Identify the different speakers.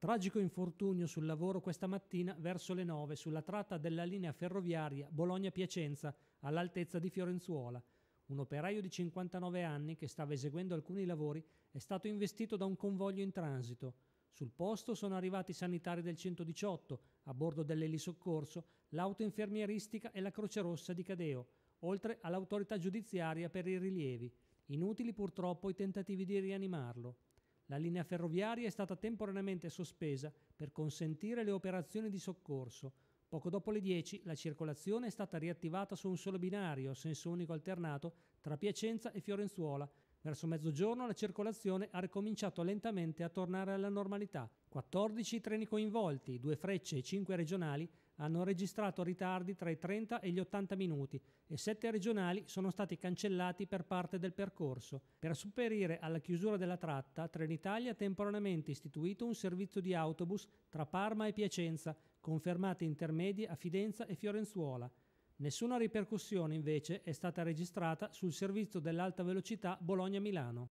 Speaker 1: Tragico infortunio sul lavoro questa mattina verso le 9 sulla tratta della linea ferroviaria Bologna-Piacenza all'altezza di Fiorenzuola. Un operaio di 59 anni che stava eseguendo alcuni lavori è stato investito da un convoglio in transito. Sul posto sono arrivati i sanitari del 118, a bordo dell'elisoccorso, l'auto infermieristica e la Croce Rossa di Cadeo, oltre all'autorità giudiziaria per i rilievi. Inutili purtroppo i tentativi di rianimarlo. La linea ferroviaria è stata temporaneamente sospesa per consentire le operazioni di soccorso. Poco dopo le 10 la circolazione è stata riattivata su un solo binario, senso unico alternato, tra Piacenza e Fiorenzuola. Verso mezzogiorno la circolazione ha ricominciato lentamente a tornare alla normalità. 14 treni coinvolti, 2 frecce e 5 regionali hanno registrato ritardi tra i 30 e gli 80 minuti e 7 regionali sono stati cancellati per parte del percorso. Per sopperire alla chiusura della tratta, Trenitalia ha temporaneamente istituito un servizio di autobus tra Parma e Piacenza, con fermate intermedie a Fidenza e Fiorenzuola. Nessuna ripercussione invece è stata registrata sul servizio dell'alta velocità Bologna-Milano.